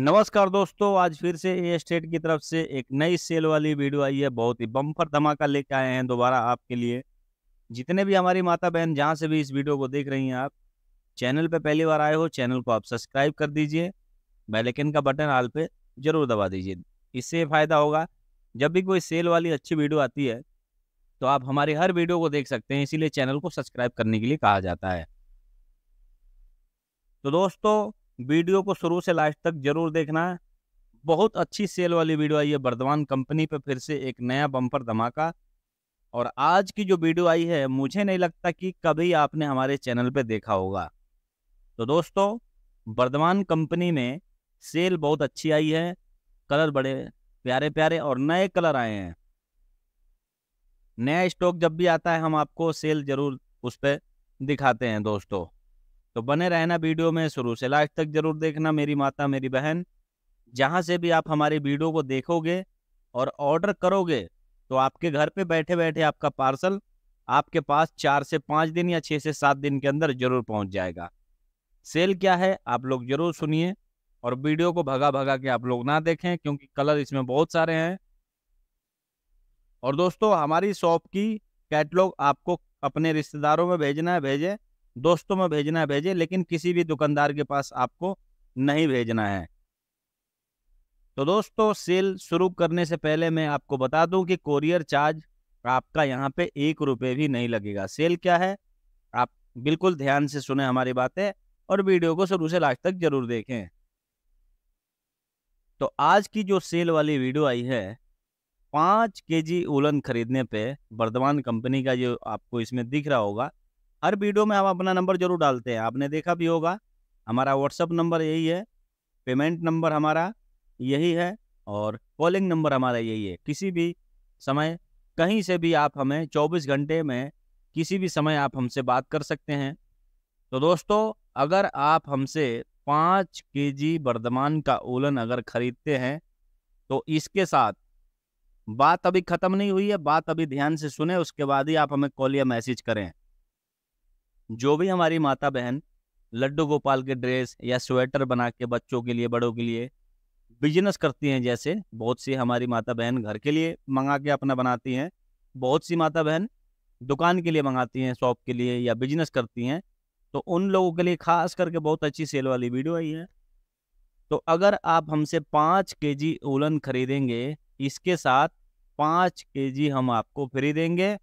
नमस्कार दोस्तों आज फिर से ए स्टेट की तरफ से एक नई सेल वाली वीडियो आई है बहुत ही बम्पर धमाका लेके आए हैं दोबारा आपके लिए जितने भी हमारी माता बहन जहाँ से भी इस वीडियो को देख रही हैं आप चैनल पे पहली बार आए हो चैनल को आप सब्सक्राइब कर दीजिए बेलकिन का बटन आल पे जरूर दबा दीजिए इससे फ़ायदा होगा जब भी कोई सेल वाली अच्छी वीडियो आती है तो आप हमारी हर वीडियो को देख सकते हैं इसीलिए चैनल को सब्सक्राइब करने के लिए कहा जाता है तो दोस्तों वीडियो को शुरू से लास्ट तक जरूर देखना है बहुत अच्छी सेल वाली वीडियो आई है बर्धमान कंपनी पर फिर से एक नया बम्पर धमाका और आज की जो वीडियो आई है मुझे नहीं लगता कि कभी आपने हमारे चैनल पर देखा होगा तो दोस्तों बर्धमान कंपनी में सेल बहुत अच्छी आई है कलर बड़े प्यारे प्यारे और नए कलर आए हैं नया स्टॉक जब भी आता है हम आपको सेल जरूर उस पर दिखाते हैं दोस्तों तो बने रहना वीडियो में शुरू से लास्ट तक जरूर देखना मेरी माता मेरी बहन जहाँ से भी आप हमारी वीडियो को देखोगे और ऑर्डर करोगे तो आपके घर पे बैठे बैठे आपका पार्सल आपके पास चार से पाँच दिन या छः से सात दिन के अंदर जरूर पहुँच जाएगा सेल क्या है आप लोग जरूर सुनिए और वीडियो को भगा भगा के आप लोग ना देखें क्योंकि कलर इसमें बहुत सारे हैं और दोस्तों हमारी शॉप की कैटलॉग आपको अपने रिश्तेदारों में भेजना है भेजें दोस्तों में भेजना है भेजे लेकिन किसी भी दुकानदार के पास आपको नहीं भेजना है तो दोस्तों सेल शुरू करने से पहले मैं आपको बता दूं कि कोरियर चार्ज आपका यहाँ पे एक रुपये भी नहीं लगेगा सेल क्या है आप बिल्कुल ध्यान से सुने हमारी बातें और वीडियो को शुरू से लास्ट तक जरूर देखें तो आज की जो सेल वाली वीडियो आई है पाँच के जी खरीदने पे वर्धमान कंपनी का जो आपको इसमें दिख रहा होगा हर वीडियो में हम अपना नंबर जरूर डालते हैं आपने देखा भी होगा हमारा व्हाट्सअप नंबर यही है पेमेंट नंबर हमारा यही है और कॉलिंग नंबर हमारा यही है किसी भी समय कहीं से भी आप हमें 24 घंटे में किसी भी समय आप हमसे बात कर सकते हैं तो दोस्तों अगर आप हमसे पाँच के जी वर्धमान का ओलन अगर खरीदते हैं तो इसके साथ बात अभी ख़त्म नहीं हुई है बात अभी ध्यान से सुने उसके बाद ही आप हमें कॉल या मैसेज करें जो भी हमारी माता बहन लड्डू गोपाल के ड्रेस या स्वेटर बना के बच्चों के लिए बड़ों के लिए बिजनेस करती हैं जैसे बहुत सी हमारी माता बहन घर के लिए मंगा के अपना बनाती हैं बहुत सी माता बहन दुकान के लिए मंगाती हैं शॉप के लिए या बिजनेस करती हैं तो उन लोगों के लिए खास करके बहुत अच्छी सेल वाली वीडियो आई है तो अगर आप हमसे पाँच के जी उलन खरीदेंगे इसके साथ पाँच के जी हम आपको फ्री देंगे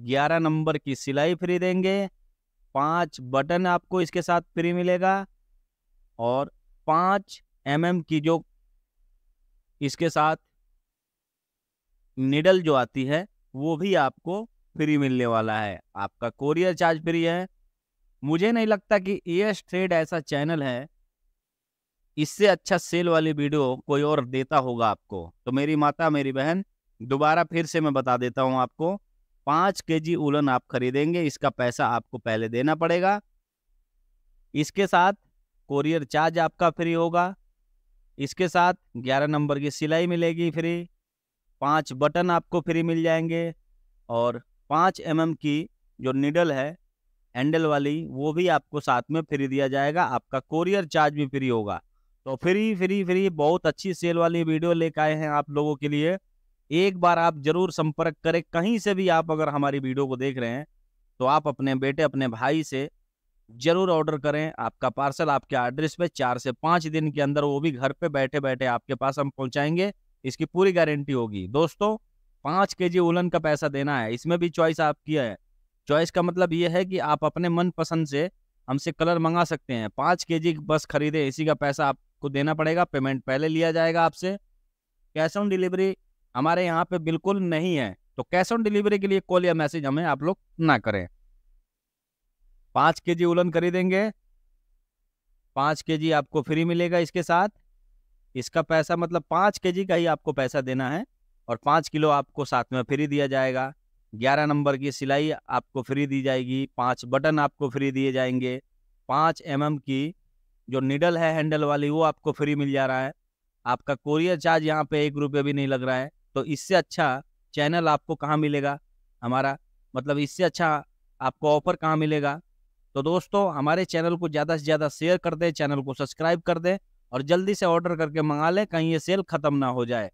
ग्यारह नंबर की सिलाई फ्री देंगे पाँच बटन आपको इसके साथ फ्री मिलेगा और पाँच एम mm की जो इसके साथ निडल जो आती है वो भी आपको फ्री मिलने वाला है आपका कोरियर चार्ज फ्री है मुझे नहीं लगता कि ए ट्रेड ऐसा चैनल है इससे अच्छा सेल वाली वीडियो कोई और देता होगा आपको तो मेरी माता मेरी बहन दोबारा फिर से मैं बता देता हूं आपको पाँच के जी उलन आप खरीदेंगे इसका पैसा आपको पहले देना पड़ेगा इसके साथ कोरियर चार्ज आपका फ्री होगा इसके साथ ग्यारह नंबर की सिलाई मिलेगी फ्री पांच बटन आपको फ्री मिल जाएंगे और पाँच एम mm की जो निडल है हैंडल वाली वो भी आपको साथ में फ्री दिया जाएगा आपका कोरियर चार्ज भी फ्री होगा तो फ्री फ्री फ्री बहुत अच्छी सेल वाली वीडियो लेकर आए हैं आप लोगों के लिए एक बार आप जरूर संपर्क करें कहीं से भी आप अगर हमारी वीडियो को देख रहे हैं तो आप अपने बेटे अपने भाई से जरूर ऑर्डर करें आपका पार्सल आपके एड्रेस पे चार से पाँच दिन के अंदर वो भी घर पे बैठे बैठे आपके पास हम पहुंचाएंगे इसकी पूरी गारंटी होगी दोस्तों पाँच के जी उलन का पैसा देना है इसमें भी चॉइस आपकी है चॉइस का मतलब ये है कि आप अपने मन पसंद से हमसे कलर मंगा सकते हैं पाँच के जी बस खरीदे इसी का पैसा आपको देना पड़ेगा पेमेंट पहले लिया जाएगा आपसे कैश ऑन डिलीवरी हमारे यहाँ पे बिल्कुल नहीं है तो कैश ऑन डिलीवरी के लिए कॉल या मैसेज हमें आप लोग ना करें पाँच के जी उलन खरीदेंगे पाँच के जी आपको फ्री मिलेगा इसके साथ इसका पैसा मतलब पाँच के जी का ही आपको पैसा देना है और पाँच किलो आपको साथ में फ्री दिया जाएगा ग्यारह नंबर की सिलाई आपको फ्री दी जाएगी पाँच बटन आपको फ्री दिए जाएंगे पाँच एम mm की जो निडल है हैंडल वाली वो आपको फ्री मिल जा रहा है आपका कोरियर चार्ज यहाँ पे एक रुपये भी नहीं लग रहा है तो इससे अच्छा चैनल आपको कहाँ मिलेगा हमारा मतलब इससे अच्छा आपको ऑफर कहाँ मिलेगा तो दोस्तों हमारे चैनल को ज़्यादा से ज़्यादा शेयर कर दें चैनल को सब्सक्राइब कर दें और जल्दी से ऑर्डर करके मंगा लें कहीं ये सेल ख़त्म ना हो जाए